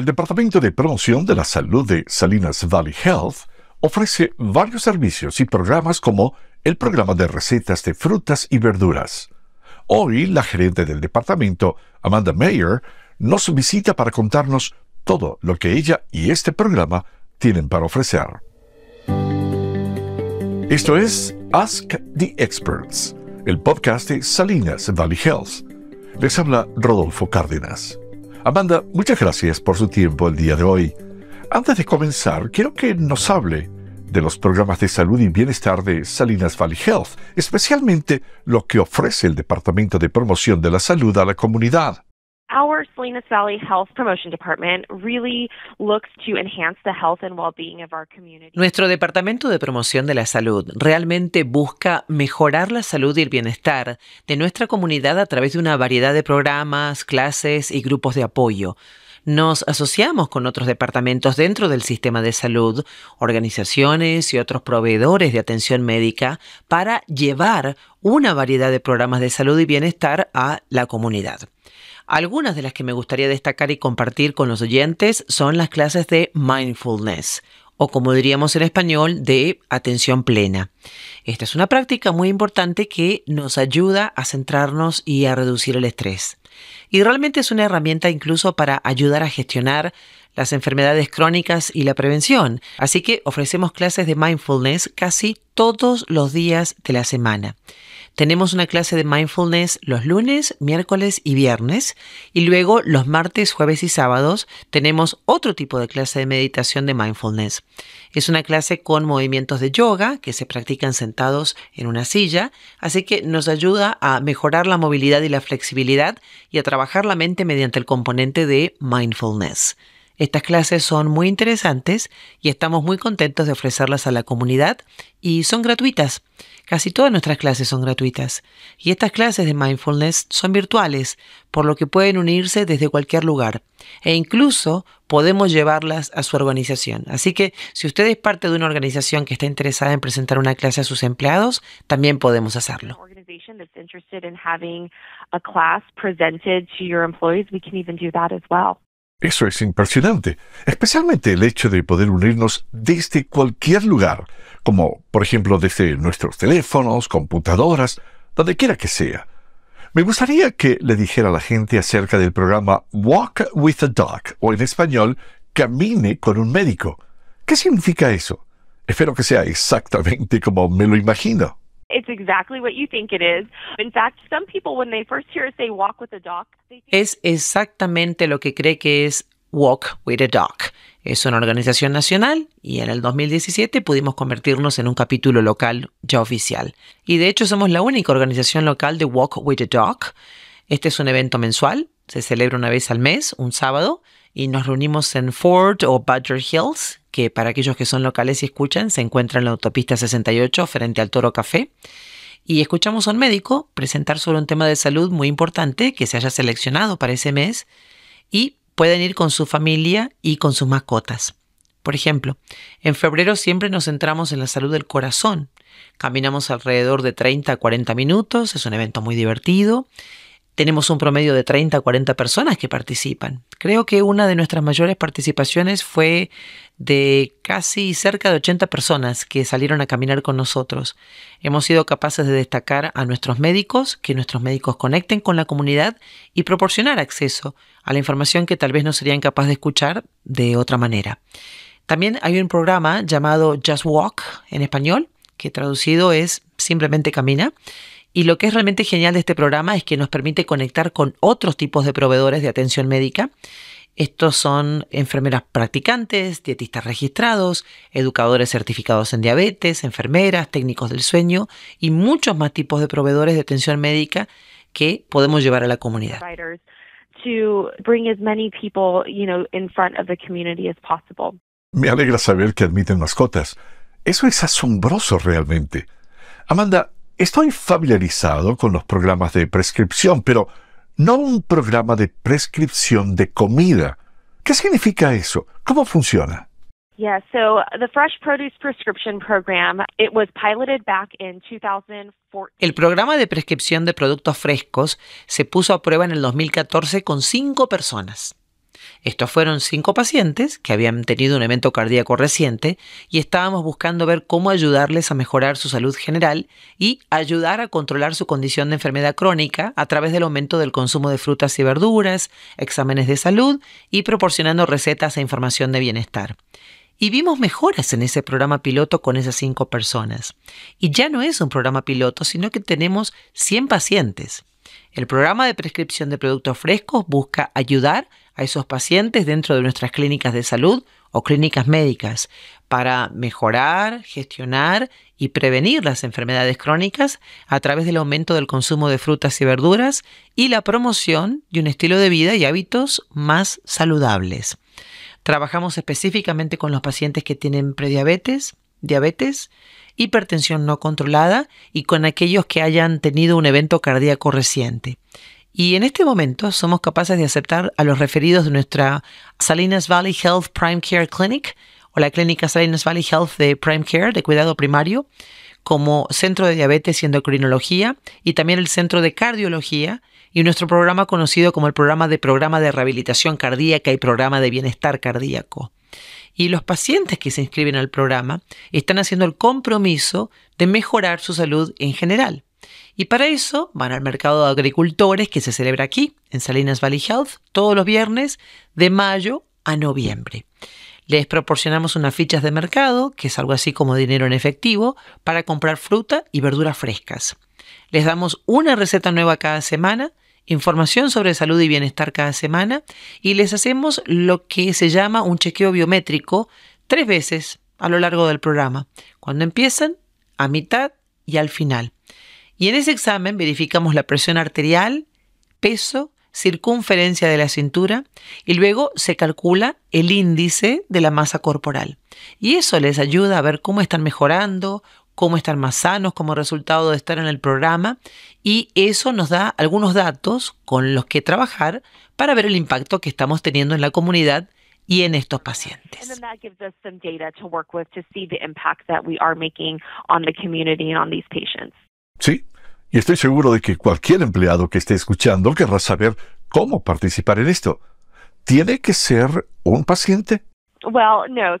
El Departamento de Promoción de la Salud de Salinas Valley Health ofrece varios servicios y programas como el programa de recetas de frutas y verduras. Hoy la gerente del departamento, Amanda Mayer, nos visita para contarnos todo lo que ella y este programa tienen para ofrecer. Esto es Ask the Experts, el podcast de Salinas Valley Health. Les habla Rodolfo Cárdenas. Amanda, muchas gracias por su tiempo el día de hoy. Antes de comenzar, quiero que nos hable de los programas de salud y bienestar de Salinas Valley Health, especialmente lo que ofrece el Departamento de Promoción de la Salud a la comunidad. Nuestro departamento de promoción de la salud realmente busca mejorar la salud y el bienestar de nuestra comunidad a través de una variedad de programas, clases y grupos de apoyo nos asociamos con otros departamentos dentro del sistema de salud, organizaciones y otros proveedores de atención médica para llevar una variedad de programas de salud y bienestar a la comunidad. Algunas de las que me gustaría destacar y compartir con los oyentes son las clases de mindfulness o como diríamos en español, de atención plena. Esta es una práctica muy importante que nos ayuda a centrarnos y a reducir el estrés. Y realmente es una herramienta incluso para ayudar a gestionar las enfermedades crónicas y la prevención. Así que ofrecemos clases de mindfulness casi todos los días de la semana. Tenemos una clase de mindfulness los lunes, miércoles y viernes y luego los martes, jueves y sábados tenemos otro tipo de clase de meditación de mindfulness. Es una clase con movimientos de yoga que se practican sentados en una silla, así que nos ayuda a mejorar la movilidad y la flexibilidad y a trabajar la mente mediante el componente de mindfulness. Estas clases son muy interesantes y estamos muy contentos de ofrecerlas a la comunidad y son gratuitas. Casi todas nuestras clases son gratuitas y estas clases de mindfulness son virtuales, por lo que pueden unirse desde cualquier lugar e incluso podemos llevarlas a su organización. Así que si usted es parte de una organización que está interesada en presentar una clase a sus empleados, también podemos hacerlo. Eso es impresionante, especialmente el hecho de poder unirnos desde cualquier lugar, como por ejemplo desde nuestros teléfonos, computadoras, donde quiera que sea. Me gustaría que le dijera a la gente acerca del programa Walk with a Doc, o en español, Camine con un médico. ¿Qué significa eso? Espero que sea exactamente como me lo imagino. Es exactamente lo que cree que es Walk with a Dog. Es una organización nacional y en el 2017 pudimos convertirnos en un capítulo local ya oficial. Y de hecho somos la única organización local de Walk with a Dog. Este es un evento mensual, se celebra una vez al mes, un sábado, y nos reunimos en Ford o Badger Hills, que para aquellos que son locales y escuchan, se encuentra en la autopista 68 frente al Toro Café. Y escuchamos a un médico presentar sobre un tema de salud muy importante que se haya seleccionado para ese mes y pueden ir con su familia y con sus mascotas. Por ejemplo, en febrero siempre nos centramos en la salud del corazón. Caminamos alrededor de 30 a 40 minutos, es un evento muy divertido tenemos un promedio de 30 a 40 personas que participan. Creo que una de nuestras mayores participaciones fue de casi cerca de 80 personas que salieron a caminar con nosotros. Hemos sido capaces de destacar a nuestros médicos, que nuestros médicos conecten con la comunidad y proporcionar acceso a la información que tal vez no serían capaces de escuchar de otra manera. También hay un programa llamado Just Walk en español, que traducido es simplemente camina, y lo que es realmente genial de este programa es que nos permite conectar con otros tipos de proveedores de atención médica. Estos son enfermeras practicantes, dietistas registrados, educadores certificados en diabetes, enfermeras, técnicos del sueño y muchos más tipos de proveedores de atención médica que podemos llevar a la comunidad. Me alegra saber que admiten mascotas. Eso es asombroso realmente. Amanda, Estoy familiarizado con los programas de prescripción, pero no un programa de prescripción de comida. ¿Qué significa eso? ¿Cómo funciona? El programa de prescripción de productos frescos se puso a prueba en el 2014 con cinco personas. Estos fueron cinco pacientes que habían tenido un evento cardíaco reciente y estábamos buscando ver cómo ayudarles a mejorar su salud general y ayudar a controlar su condición de enfermedad crónica a través del aumento del consumo de frutas y verduras, exámenes de salud y proporcionando recetas e información de bienestar. Y vimos mejoras en ese programa piloto con esas cinco personas. Y ya no es un programa piloto, sino que tenemos 100 pacientes. El programa de prescripción de productos frescos busca ayudar a esos pacientes dentro de nuestras clínicas de salud o clínicas médicas para mejorar, gestionar y prevenir las enfermedades crónicas a través del aumento del consumo de frutas y verduras y la promoción de un estilo de vida y hábitos más saludables. Trabajamos específicamente con los pacientes que tienen prediabetes, diabetes, hipertensión no controlada y con aquellos que hayan tenido un evento cardíaco reciente. Y en este momento somos capaces de aceptar a los referidos de nuestra Salinas Valley Health Prime Care Clinic o la clínica Salinas Valley Health de Prime Care, de cuidado primario, como Centro de Diabetes y Endocrinología y también el Centro de Cardiología y nuestro programa conocido como el programa de programa de rehabilitación cardíaca y programa de bienestar cardíaco. Y los pacientes que se inscriben al programa están haciendo el compromiso de mejorar su salud en general. Y para eso van al mercado de agricultores que se celebra aquí, en Salinas Valley Health, todos los viernes de mayo a noviembre. Les proporcionamos unas fichas de mercado, que es algo así como dinero en efectivo, para comprar fruta y verduras frescas. Les damos una receta nueva cada semana información sobre salud y bienestar cada semana y les hacemos lo que se llama un chequeo biométrico tres veces a lo largo del programa, cuando empiezan, a mitad y al final. Y en ese examen verificamos la presión arterial, peso, circunferencia de la cintura y luego se calcula el índice de la masa corporal. Y eso les ayuda a ver cómo están mejorando, cómo estar más sanos como resultado de estar en el programa y eso nos da algunos datos con los que trabajar para ver el impacto que estamos teniendo en la comunidad y en estos pacientes. Sí, y estoy seguro de que cualquier empleado que esté escuchando querrá saber cómo participar en esto. Tiene que ser un paciente no.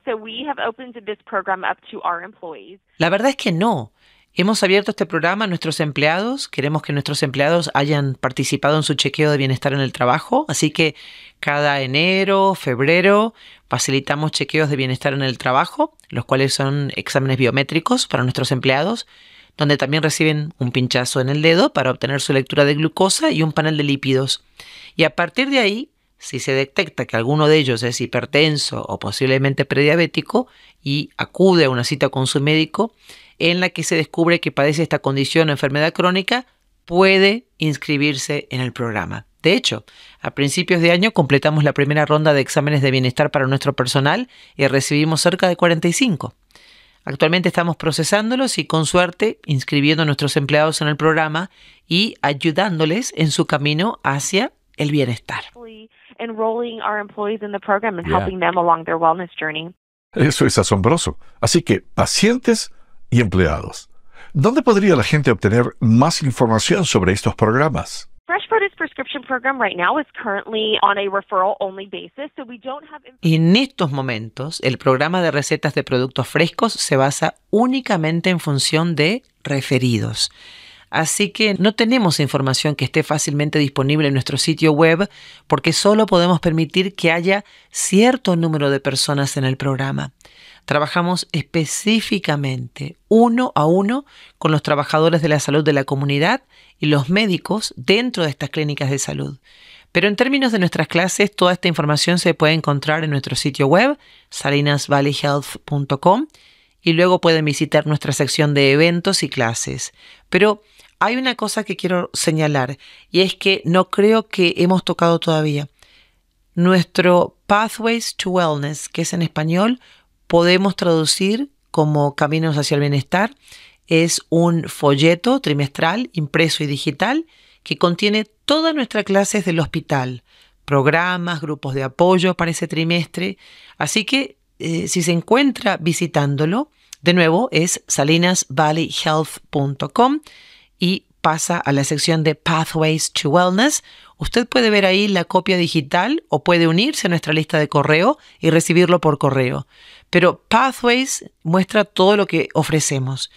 La verdad es que no. Hemos abierto este programa a nuestros empleados, queremos que nuestros empleados hayan participado en su chequeo de bienestar en el trabajo, así que cada enero, febrero, facilitamos chequeos de bienestar en el trabajo, los cuales son exámenes biométricos para nuestros empleados, donde también reciben un pinchazo en el dedo para obtener su lectura de glucosa y un panel de lípidos. Y a partir de ahí, si se detecta que alguno de ellos es hipertenso o posiblemente prediabético y acude a una cita con su médico en la que se descubre que padece esta condición o enfermedad crónica, puede inscribirse en el programa. De hecho, a principios de año completamos la primera ronda de exámenes de bienestar para nuestro personal y recibimos cerca de 45. Actualmente estamos procesándolos y con suerte inscribiendo a nuestros empleados en el programa y ayudándoles en su camino hacia el bienestar. Eso es asombroso. Así que pacientes y empleados. ¿Dónde podría la gente obtener más información sobre estos programas? En estos momentos, el programa de recetas de productos frescos se basa únicamente en función de referidos. Así que no tenemos información que esté fácilmente disponible en nuestro sitio web porque solo podemos permitir que haya cierto número de personas en el programa. Trabajamos específicamente uno a uno con los trabajadores de la salud de la comunidad y los médicos dentro de estas clínicas de salud. Pero en términos de nuestras clases, toda esta información se puede encontrar en nuestro sitio web, salinasvalleyhealth.com, y luego pueden visitar nuestra sección de eventos y clases. Pero hay una cosa que quiero señalar y es que no creo que hemos tocado todavía. Nuestro Pathways to Wellness, que es en español, podemos traducir como Caminos hacia el Bienestar. Es un folleto trimestral, impreso y digital, que contiene todas nuestras clases del hospital, programas, grupos de apoyo para ese trimestre. Así que eh, si se encuentra visitándolo, de nuevo es salinasvalleyhealth.com y pasa a la sección de Pathways to Wellness. Usted puede ver ahí la copia digital o puede unirse a nuestra lista de correo y recibirlo por correo. Pero Pathways muestra todo lo que ofrecemos.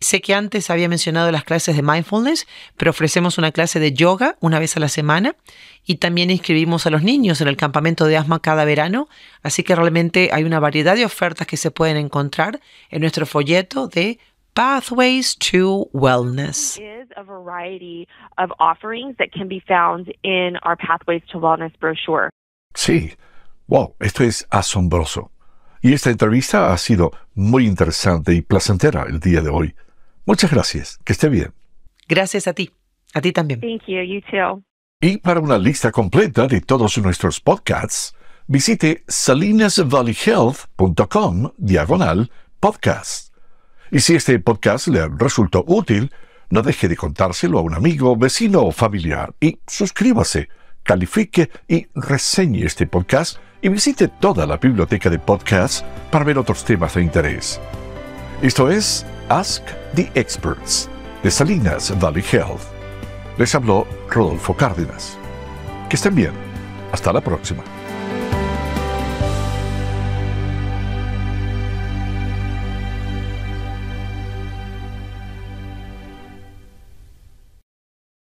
Sé que antes había mencionado las clases de mindfulness, pero ofrecemos una clase de yoga una vez a la semana y también inscribimos a los niños en el campamento de asma cada verano, así que realmente hay una variedad de ofertas que se pueden encontrar en nuestro folleto de Pathways to Wellness. Is a variety of offerings that can be found in our Pathways to Wellness brochure. Sí, wow, esto es asombroso. Y esta entrevista ha sido muy interesante y placentera el día de hoy. Muchas gracias, que esté bien. Gracias a ti, a ti también. Thank you, you too. Y para una lista completa de todos nuestros podcasts, visite salinasvalleyhealth.com diagonal podcast. Y si este podcast le resultó útil, no deje de contárselo a un amigo, vecino o familiar y suscríbase, califique y reseñe este podcast y visite toda la biblioteca de podcasts para ver otros temas de interés. Esto es Ask the Experts de Salinas Valley Health. Les habló Rodolfo Cárdenas. Que estén bien. Hasta la próxima.